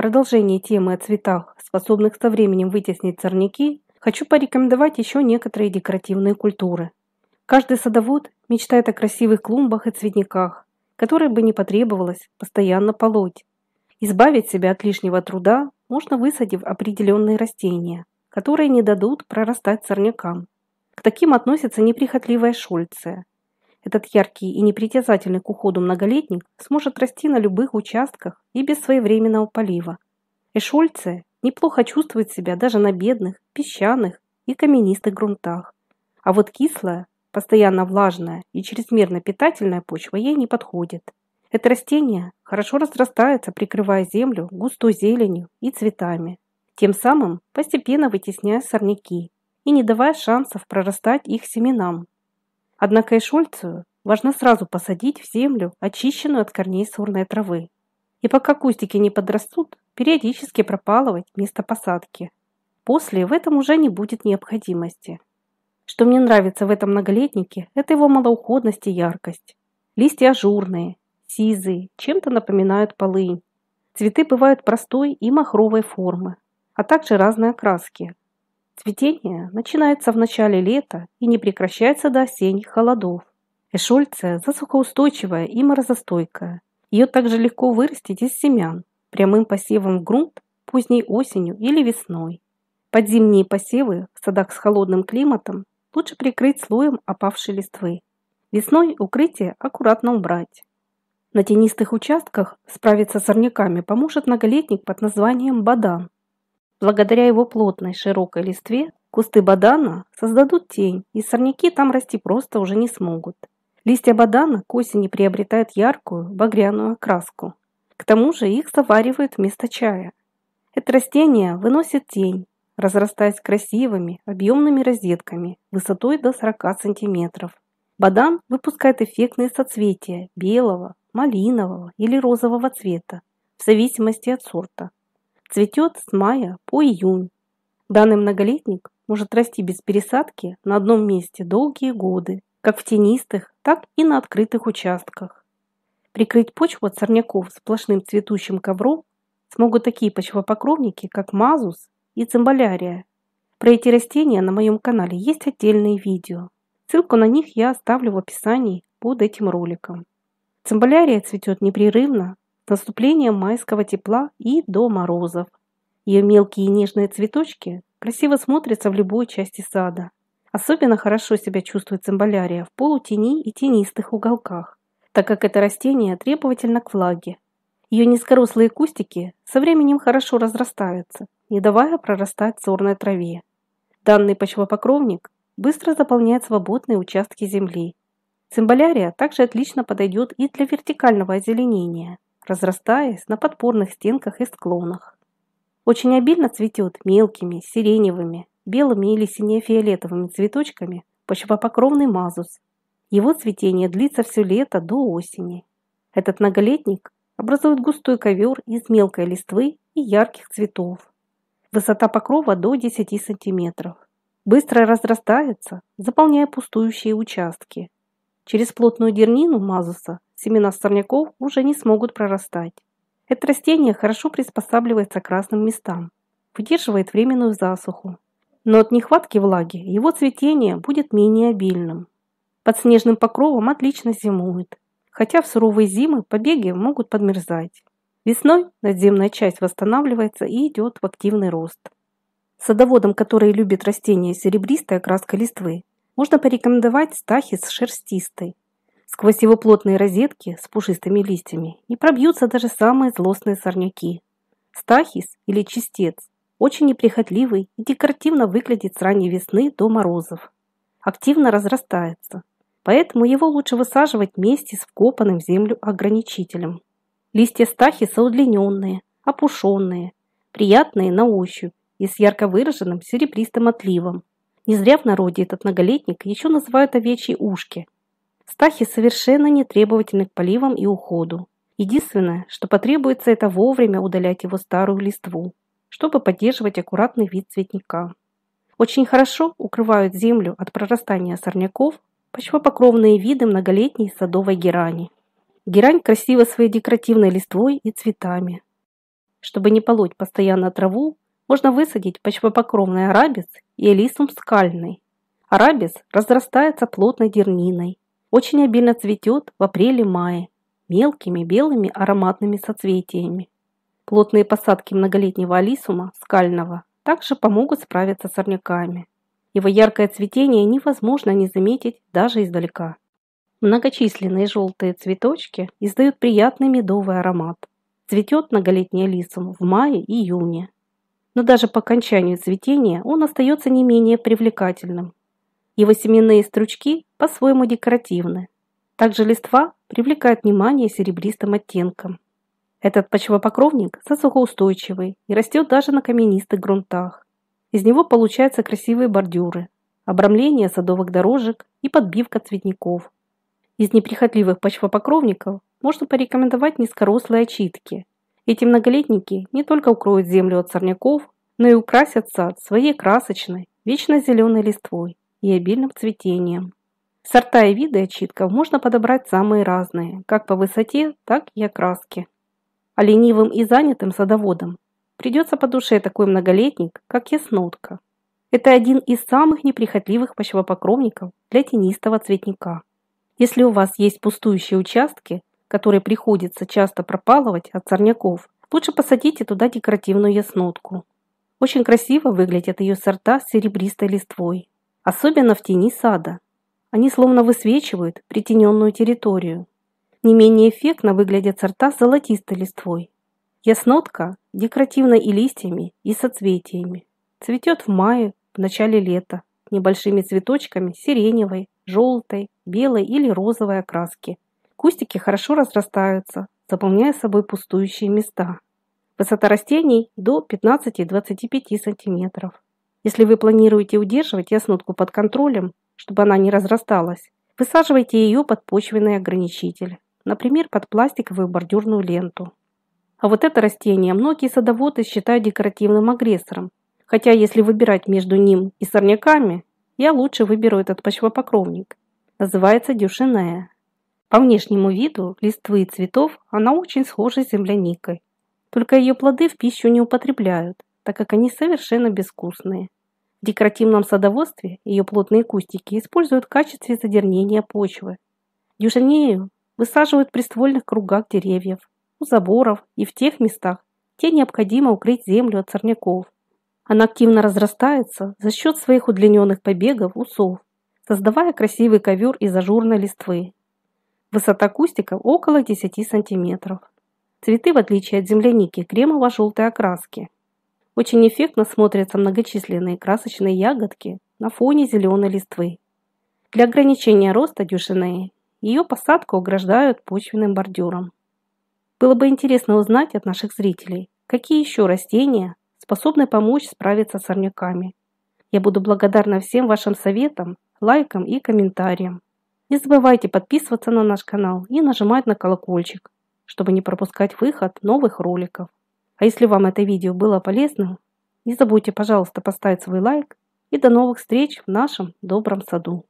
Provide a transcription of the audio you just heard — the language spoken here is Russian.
продолжении темы о цветах, способных со временем вытеснить сорняки, хочу порекомендовать еще некоторые декоративные культуры. Каждый садовод мечтает о красивых клумбах и цветниках, которые бы не потребовалось постоянно полоть. Избавить себя от лишнего труда можно высадив определенные растения, которые не дадут прорастать сорнякам. К таким относятся неприхотливая шульция, этот яркий и непритязательный к уходу многолетник сможет расти на любых участках и без своевременного полива. Эшольция неплохо чувствует себя даже на бедных, песчаных и каменистых грунтах. А вот кислая, постоянно влажная и чрезмерно питательная почва ей не подходит. Это растение хорошо разрастается, прикрывая землю густой зеленью и цветами, тем самым постепенно вытесняя сорняки и не давая шансов прорастать их семенам. Однако и Шульцу важно сразу посадить в землю, очищенную от корней сорной травы. И пока кустики не подрастут, периодически пропалывать место посадки. После в этом уже не будет необходимости. Что мне нравится в этом многолетнике, это его малоуходность и яркость. Листья ажурные, сизые, чем-то напоминают полынь. Цветы бывают простой и махровой формы, а также разные окраски, Цветение начинается в начале лета и не прекращается до осенних холодов. Эшульция засухоустойчивая и морозостойкая. Ее также легко вырастить из семян прямым посевом в грунт поздней осенью или весной. Подзимние посевы в садах с холодным климатом лучше прикрыть слоем опавшей листвы. Весной укрытие аккуратно убрать. На тенистых участках справиться с сорняками поможет многолетник под названием бадан – Благодаря его плотной широкой листве кусты бадана создадут тень, и сорняки там расти просто уже не смогут. Листья бадана к осени приобретают яркую багряную окраску. К тому же их заваривают вместо чая. Это растение выносит тень, разрастаясь красивыми, объемными розетками высотой до 40 см. Бадан выпускает эффектные соцветия белого, малинового или розового цвета в зависимости от сорта цветет с мая по июнь. Данный многолетник может расти без пересадки на одном месте долгие годы, как в тенистых, так и на открытых участках. Прикрыть почву от сорняков сплошным цветущим ковром смогут такие почвопокровники, как мазус и цимбалярия. Про эти растения на моем канале есть отдельные видео. Ссылку на них я оставлю в описании под этим роликом. Цимбалярия цветет непрерывно наступлением майского тепла и до морозов. Ее мелкие и нежные цветочки красиво смотрятся в любой части сада. Особенно хорошо себя чувствует цимбалярия в полутени и тенистых уголках, так как это растение требовательно к влаге. Ее низкорослые кустики со временем хорошо разрастаются, не давая прорастать сорной траве. Данный почвопокровник быстро заполняет свободные участки земли. Цимбалярия также отлично подойдет и для вертикального озеленения – разрастаясь на подпорных стенках и склонах. Очень обильно цветет мелкими, сиреневыми, белыми или сине-фиолетовыми цветочками почвопокровный мазус. Его цветение длится все лето до осени. Этот многолетник образует густой ковер из мелкой листвы и ярких цветов. Высота покрова до 10 сантиметров. Быстро разрастается, заполняя пустующие участки. Через плотную дернину мазуса семена сорняков уже не смогут прорастать. Это растение хорошо приспосабливается к разным местам, выдерживает временную засуху. Но от нехватки влаги его цветение будет менее обильным. Под снежным покровом отлично зимует, хотя в суровые зимы побеги могут подмерзать. Весной надземная часть восстанавливается и идет в активный рост. Садоводам, которые любят растения серебристой окраской листвы, можно порекомендовать стахи с шерстистой. Сквозь его плотные розетки с пушистыми листьями не пробьются даже самые злостные сорняки. Стахис или чистец очень неприхотливый и декоративно выглядит с ранней весны до морозов. Активно разрастается, поэтому его лучше высаживать вместе с вкопанным в землю ограничителем. Листья стахиса удлиненные, опушенные, приятные на ощупь и с ярко выраженным серебристым отливом. Не зря в народе этот многолетник еще называют овечьи ушки – Стахи совершенно не требовательны к поливам и уходу. Единственное, что потребуется, это вовремя удалять его старую листву, чтобы поддерживать аккуратный вид цветника. Очень хорошо укрывают землю от прорастания сорняков почвопокровные виды многолетней садовой герани. Герань красива своей декоративной листвой и цветами. Чтобы не полоть постоянно траву, можно высадить почвопокровный арабис и элисум скальный. Арабис разрастается плотной дерниной, очень обильно цветет в апреле-мае мелкими белыми ароматными соцветиями. Плотные посадки многолетнего алисума скального также помогут справиться с сорняками. Его яркое цветение невозможно не заметить даже издалека. Многочисленные желтые цветочки издают приятный медовый аромат. Цветет многолетний алисум в мае-июне. Но даже по окончанию цветения он остается не менее привлекательным его семенные стручки по-своему декоративны. Также листва привлекает внимание серебристым оттенком. Этот почвопокровник засухоустойчивый и растет даже на каменистых грунтах. Из него получаются красивые бордюры, обрамление садовых дорожек и подбивка цветников. Из неприхотливых почвопокровников можно порекомендовать низкорослые очитки. Эти многолетники не только укроют землю от сорняков, но и украсят сад своей красочной, вечно зеленой листвой и обильным цветением. Сорта и виды очитков можно подобрать самые разные, как по высоте, так и окраске. А ленивым и занятым садоводам придется по душе такой многолетник, как яснотка. Это один из самых неприхотливых почвопокровников для тенистого цветника. Если у вас есть пустующие участки, которые приходится часто пропалывать от сорняков, лучше посадите туда декоративную яснотку. Очень красиво выглядят ее сорта с серебристой листвой особенно в тени сада. Они словно высвечивают притененную территорию. Не менее эффектно выглядят сорта с золотистой листвой. Яснотка декоративна и листьями, и соцветиями. Цветет в мае, в начале лета, небольшими цветочками сиреневой, желтой, белой или розовой окраски. Кустики хорошо разрастаются, заполняя собой пустующие места. Высота растений до 15-25 сантиметров. Если вы планируете удерживать яснотку под контролем, чтобы она не разрасталась, высаживайте ее под почвенный ограничитель, например, под пластиковую бордюрную ленту. А вот это растение многие садоводы считают декоративным агрессором, хотя если выбирать между ним и сорняками, я лучше выберу этот почвопокровник. Называется дюшинея. По внешнему виду листвы и цветов она очень схожа с земляникой, только ее плоды в пищу не употребляют, так как они совершенно безвкусные. В декоративном садоводстве ее плотные кустики используют в качестве задернения почвы. Южинею высаживают в приствольных кругах деревьев, у заборов и в тех местах, где необходимо укрыть землю от сорняков. Она активно разрастается за счет своих удлиненных побегов усов, создавая красивый ковер из ажурной листвы. Высота кустиков около 10 сантиметров. Цветы, в отличие от земляники, кремово-желтой окраски. Очень эффектно смотрятся многочисленные красочные ягодки на фоне зеленой листвы. Для ограничения роста дюшины ее посадку ограждают почвенным бордюром. Было бы интересно узнать от наших зрителей, какие еще растения способны помочь справиться с сорняками. Я буду благодарна всем вашим советам, лайкам и комментариям. Не забывайте подписываться на наш канал и нажимать на колокольчик, чтобы не пропускать выход новых роликов. А если вам это видео было полезным, не забудьте, пожалуйста, поставить свой лайк и до новых встреч в нашем добром саду.